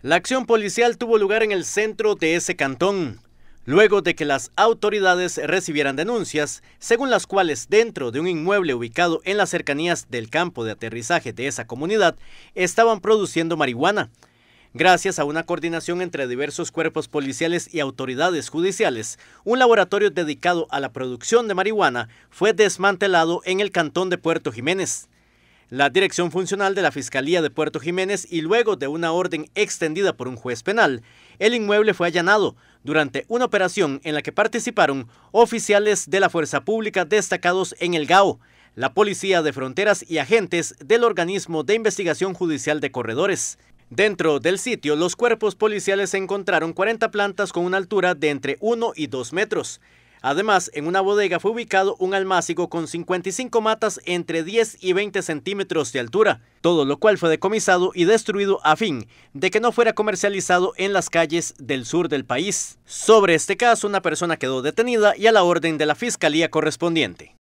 La acción policial tuvo lugar en el centro de ese cantón, luego de que las autoridades recibieran denuncias, según las cuales dentro de un inmueble ubicado en las cercanías del campo de aterrizaje de esa comunidad estaban produciendo marihuana. Gracias a una coordinación entre diversos cuerpos policiales y autoridades judiciales, un laboratorio dedicado a la producción de marihuana fue desmantelado en el cantón de Puerto Jiménez. La dirección funcional de la Fiscalía de Puerto Jiménez y luego de una orden extendida por un juez penal, el inmueble fue allanado durante una operación en la que participaron oficiales de la Fuerza Pública destacados en el GAO, la Policía de Fronteras y agentes del Organismo de Investigación Judicial de Corredores. Dentro del sitio, los cuerpos policiales encontraron 40 plantas con una altura de entre 1 y 2 metros, Además, en una bodega fue ubicado un almácigo con 55 matas entre 10 y 20 centímetros de altura, todo lo cual fue decomisado y destruido a fin de que no fuera comercializado en las calles del sur del país. Sobre este caso, una persona quedó detenida y a la orden de la fiscalía correspondiente.